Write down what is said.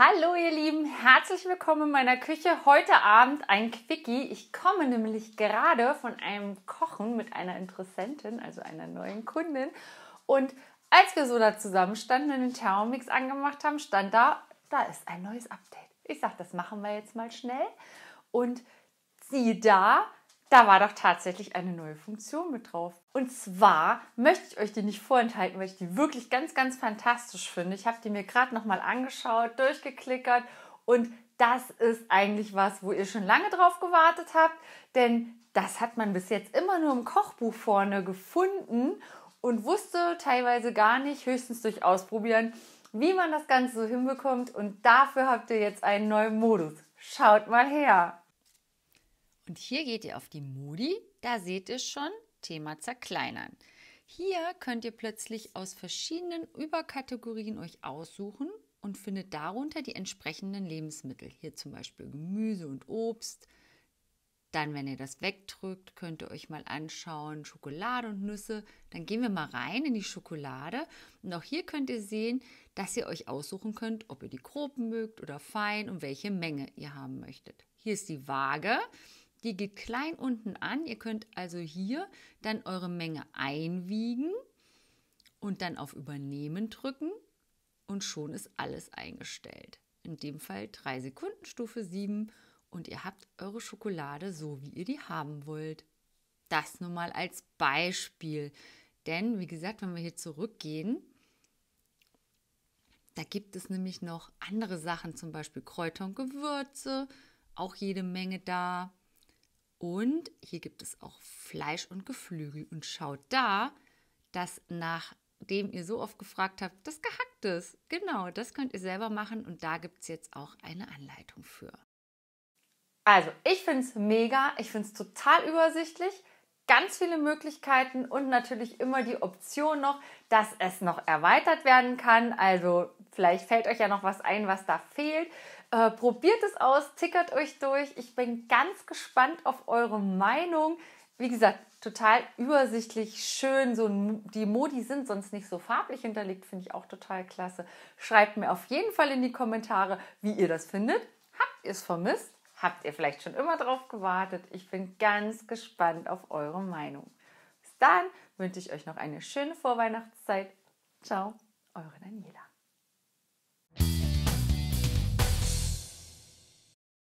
Hallo ihr Lieben, herzlich willkommen in meiner Küche. Heute Abend ein Quickie. Ich komme nämlich gerade von einem Kochen mit einer Interessentin, also einer neuen Kundin. Und als wir so da zusammen standen und den Thermomix angemacht haben, stand da, da ist ein neues Update. Ich sage, das machen wir jetzt mal schnell. Und siehe da, da war doch tatsächlich eine neue Funktion mit drauf. Und zwar möchte ich euch die nicht vorenthalten, weil ich die wirklich ganz, ganz fantastisch finde. Ich habe die mir gerade nochmal angeschaut, durchgeklickert und das ist eigentlich was, wo ihr schon lange drauf gewartet habt, denn das hat man bis jetzt immer nur im Kochbuch vorne gefunden und wusste teilweise gar nicht, höchstens durch Ausprobieren, wie man das Ganze so hinbekommt. Und dafür habt ihr jetzt einen neuen Modus. Schaut mal her! Und hier geht ihr auf die Modi, da seht ihr schon Thema zerkleinern. Hier könnt ihr plötzlich aus verschiedenen Überkategorien euch aussuchen und findet darunter die entsprechenden Lebensmittel. Hier zum Beispiel Gemüse und Obst. Dann, wenn ihr das wegdrückt, könnt ihr euch mal anschauen, Schokolade und Nüsse. Dann gehen wir mal rein in die Schokolade. Und auch hier könnt ihr sehen, dass ihr euch aussuchen könnt, ob ihr die groben mögt oder fein und welche Menge ihr haben möchtet. Hier ist die Waage. Die geht klein unten an. Ihr könnt also hier dann eure Menge einwiegen und dann auf Übernehmen drücken und schon ist alles eingestellt. In dem Fall 3 Sekunden Stufe 7 und ihr habt eure Schokolade so, wie ihr die haben wollt. Das nur mal als Beispiel. Denn, wie gesagt, wenn wir hier zurückgehen, da gibt es nämlich noch andere Sachen, zum Beispiel Kräuter und Gewürze, auch jede Menge da. Und hier gibt es auch Fleisch und Geflügel. Und schaut da, dass nachdem ihr so oft gefragt habt, das gehackt ist. genau, das könnt ihr selber machen. Und da gibt es jetzt auch eine Anleitung für. Also, ich finde es mega, ich finde es total übersichtlich ganz viele Möglichkeiten und natürlich immer die Option noch, dass es noch erweitert werden kann. Also vielleicht fällt euch ja noch was ein, was da fehlt. Äh, probiert es aus, tickert euch durch. Ich bin ganz gespannt auf eure Meinung. Wie gesagt, total übersichtlich, schön. So die Modi sind sonst nicht so farblich hinterlegt, finde ich auch total klasse. Schreibt mir auf jeden Fall in die Kommentare, wie ihr das findet. Habt ihr es vermisst? Habt ihr vielleicht schon immer drauf gewartet? Ich bin ganz gespannt auf eure Meinung. Bis dann wünsche ich euch noch eine schöne Vorweihnachtszeit. Ciao, eure Daniela.